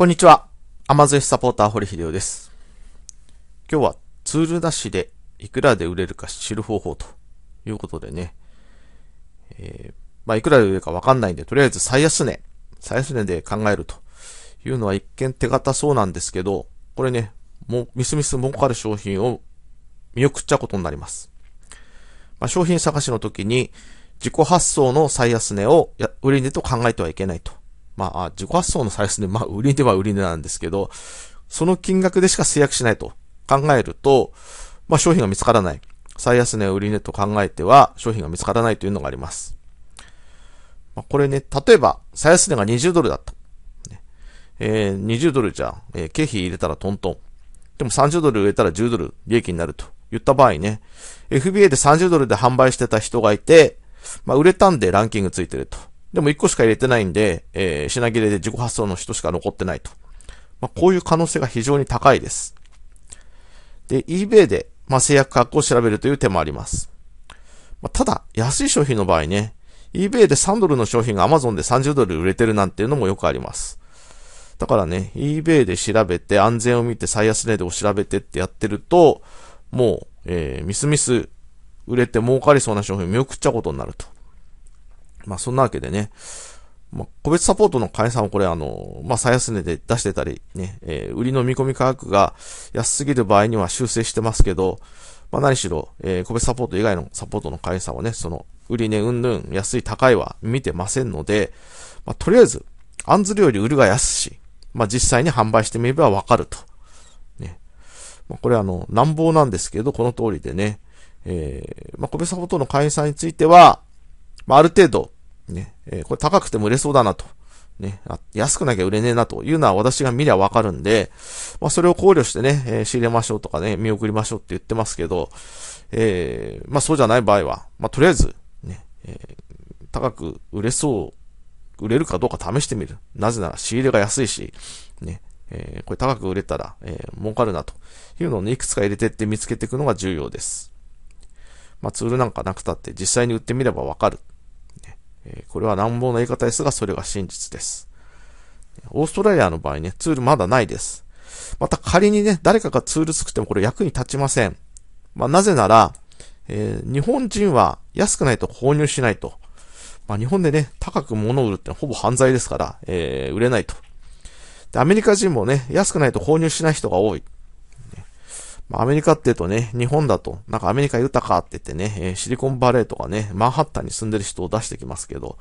こんにちは。アマゾエスサポーター堀秀夫です。今日はツールなしでいくらで売れるか知る方法ということでね。えー、まあ、いくらで売れるかわかんないんで、とりあえず最安値、最安値で考えるというのは一見手堅そうなんですけど、これね、もうみすみす儲かる商品を見送っちゃうことになります。まあ、商品探しの時に自己発送の最安値を売り値と考えてはいけないとまあ、自己発想の最安で、まあ、売り値は売り値なんですけど、その金額でしか制約しないと考えると、まあ、商品が見つからない。最安値売り値と考えては、商品が見つからないというのがあります。まあ、これね、例えば、最安値が20ドルだった。えー、20ドルじゃ、えー、経費入れたらトントン。でも30ドル売れたら10ドル利益になると言った場合ね、FBA で30ドルで販売してた人がいて、まあ、売れたんでランキングついてると。でも1個しか入れてないんで、えー、品切れで自己発送の人しか残ってないと。まあ、こういう可能性が非常に高いです。で、eBay で、まあ、制約価格を調べるという手もあります。まあ、ただ、安い商品の場合ね、eBay で3ドルの商品が Amazon で30ドル売れてるなんていうのもよくあります。だからね、eBay で調べて、安全を見て、最安値でを調べてってやってると、もう、えー、ミスミス売れて儲かりそうな商品見送っちゃうことになると。まあそんなわけでね、まあ、個別サポートの会散をこれあの、まあ最安値で出してたりね、えー、売りの見込み価格が安すぎる場合には修正してますけど、まあ何しろ、えー、個別サポート以外のサポートの会んはね、その、売り値、ね、うんぬん、安い、高いは見てませんので、まあとりあえず、アンズルより売るが安し、まあ実際に販売してみればわかると。ね。まあこれあの、難暴なんですけど、この通りでね、えー、まあ個別サポートの会んについては、まあある程度、えー、これ高くても売れそうだなと。ね、安くなきゃ売れねえなというのは私が見りゃわかるんで、まあそれを考慮してね、えー、仕入れましょうとかね、見送りましょうって言ってますけど、えー、まあそうじゃない場合は、まあとりあえず、ね、えー、高く売れそう、売れるかどうか試してみる。なぜなら仕入れが安いし、ね、えー、これ高く売れたら、えー、儲かるなというのをね、いくつか入れてって見つけていくのが重要です。まあツールなんかなくたって実際に売ってみればわかるえこれは乱暴な言い方ですが、それが真実です。オーストラリアの場合ね、ツールまだないです。また仮にね、誰かがツール作ってもこれ役に立ちません。まあ、なぜなら、えー、日本人は安くないと購入しないと。まあ、日本でね、高く物を売るってほぼ犯罪ですから、えー、売れないと。で、アメリカ人もね、安くないと購入しない人が多い。アメリカって言うとね、日本だと、なんかアメリカ豊かって言ってね、シリコンバレーとかね、マンハッタンに住んでる人を出してきますけど、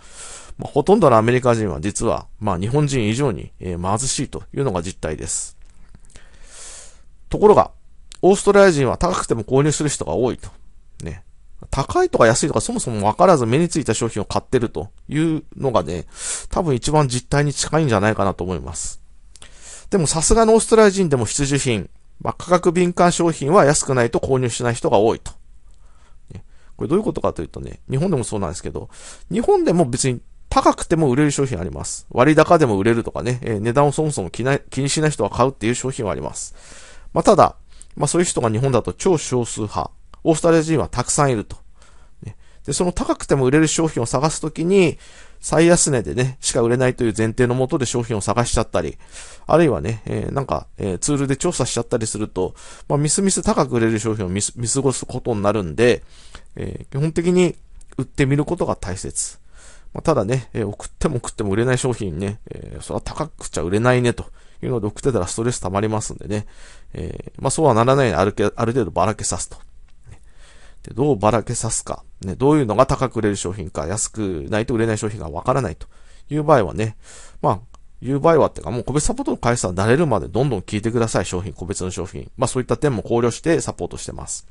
まあ、ほとんどのアメリカ人は実は、まあ日本人以上に、えー、貧しいというのが実態です。ところが、オーストラリア人は高くても購入する人が多いと。ね。高いとか安いとかそもそも分からず目についた商品を買ってるというのがね、多分一番実態に近いんじゃないかなと思います。でもさすがのオーストラリア人でも必需品、まあ、価格敏感商品は安くないと購入しない人が多いと。これどういうことかというとね、日本でもそうなんですけど、日本でも別に高くても売れる商品あります。割高でも売れるとかね、えー、値段をそもそも気ない気にしない人は買うっていう商品はあります。まあ、ただ、まあ、そういう人が日本だと超少数派、オーストラリア人はたくさんいると。で、その高くても売れる商品を探すときに、最安値でね、しか売れないという前提のもとで商品を探しちゃったり、あるいはね、えー、なんか、えー、ツールで調査しちゃったりすると、まあ、ミスミス高く売れる商品を見過ごすことになるんで、えー、基本的に売ってみることが大切。まあ、ただね、えー、送っても送っても売れない商品ね、えー、それは高くちゃ売れないねと。いうので送ってたらストレス溜まりますんでね。えー、まあそうはならないようにある程度ばらけさすと。どうばらけさすか、ね、どういうのが高く売れる商品か、安くないと売れない商品がわからないという場合はね、まあ、いう場合はってか、もう個別サポートの会社は慣れるまでどんどん聞いてください、商品、個別の商品。まあそういった点も考慮してサポートしてます。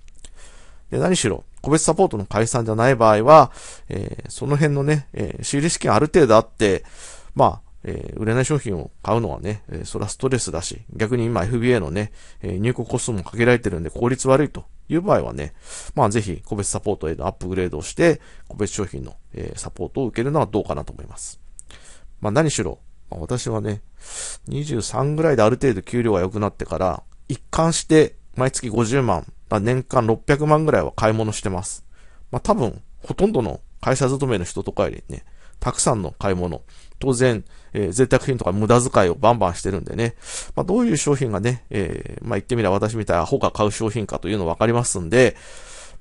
で、何しろ、個別サポートの解散じゃない場合は、えー、その辺のね、えー、仕入れ資金ある程度あって、まあ、えー、売れない商品を買うのはね、えー、それはストレスだし、逆に今 FBA のね、えー、入庫コストもかけられてるんで効率悪いという場合はね、まあぜひ個別サポートへのアップグレードをして、個別商品の、えサポートを受けるのはどうかなと思います。まあ何しろ、まあ、私はね、23ぐらいである程度給料が良くなってから、一貫して毎月50万、まあ、年間600万ぐらいは買い物してます。まあ多分、ほとんどの会社勤めの人とかよりね、たくさんの買い物当然、えー、贅沢品とか無駄遣いをバンバンしてるんでね、まあ、どういう商品がね、えー、まあ、言ってみれば私みたいなアホが買う商品かというのわかりますんで、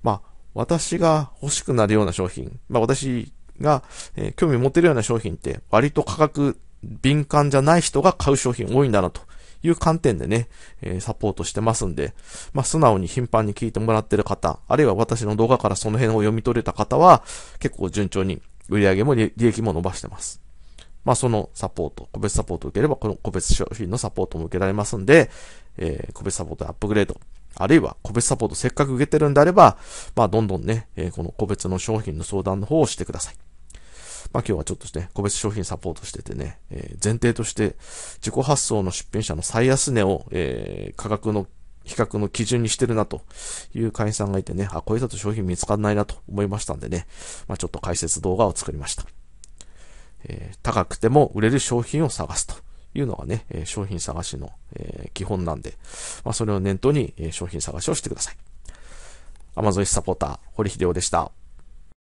まあ、私が欲しくなるような商品、まあ、私が、えー、興味持てるような商品って、割と価格敏感じゃない人が買う商品多いんだなという観点でね、えサポートしてますんで、まあ、素直に頻繁に聞いてもらってる方、あるいは私の動画からその辺を読み取れた方は、結構順調に売り上げも利益も伸ばしてます。まあ、そのサポート、個別サポートを受ければ、この個別商品のサポートも受けられますんで、えー、個別サポートアップグレード、あるいは個別サポートせっかく受けてるんであれば、まあ、どんどんね、えー、この個別の商品の相談の方をしてください。まあ、今日はちょっとね、個別商品サポートしててね、えー、前提として、自己発送の出品者の最安値を、えー、価格の比較の基準にしてるなという会員さんがいてね、あ、これだと商品見つかんないなと思いましたんでね、まあ、ちょっと解説動画を作りました。えー、高くても売れる商品を探すというのがね、え商品探しの、え基本なんで、まあ、それを念頭に、え商品探しをしてください。Amazon サポーター、堀秀夫でした。